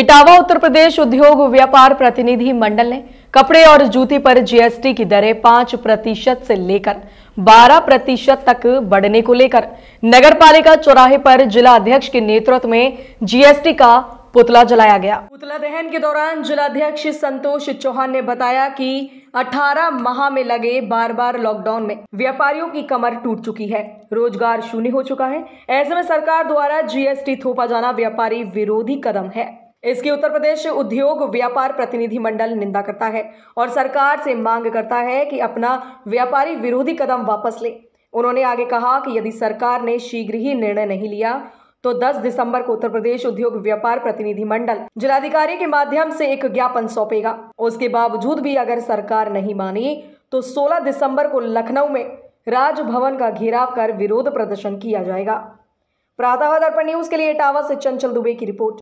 इटावा उत्तर प्रदेश उद्योग व्यापार प्रतिनिधि मंडल ने कपड़े और जूती पर जीएसटी की दरें पांच प्रतिशत से लेकर बारह प्रतिशत तक बढ़ने को लेकर नगर पालिका चौराहे पर जिला अध्यक्ष के नेतृत्व में जीएसटी का पुतला जलाया गया पुतला दहन के दौरान जिलाध्यक्ष संतोष चौहान ने बताया कि 18 माह में लगे बार बार लॉकडाउन में व्यापारियों की कमर टूट चुकी है रोजगार शून्य हो चुका है ऐसे में सरकार द्वारा जीएसटी थोपा जाना व्यापारी विरोधी कदम है इसकी उत्तर प्रदेश उद्योग व्यापार प्रतिनिधि मंडल निंदा करता है और सरकार से मांग करता है कि अपना व्यापारी विरोधी कदम वापस ले उन्होंने आगे कहा कि यदि सरकार ने शीघ्र ही निर्णय नहीं लिया तो 10 दिसंबर को उत्तर प्रदेश उद्योग व्यापार प्रतिनिधि मंडल जिलाधिकारी के माध्यम से एक ज्ञापन सौंपेगा उसके बावजूद भी अगर सरकार नहीं मानी तो 16 दिसंबर को लखनऊ में राजभवन का घेराव कर विरोध प्रदर्शन किया जाएगा प्रातः दर्पण न्यूज के लिए इटावा से चंचल दुबे की रिपोर्ट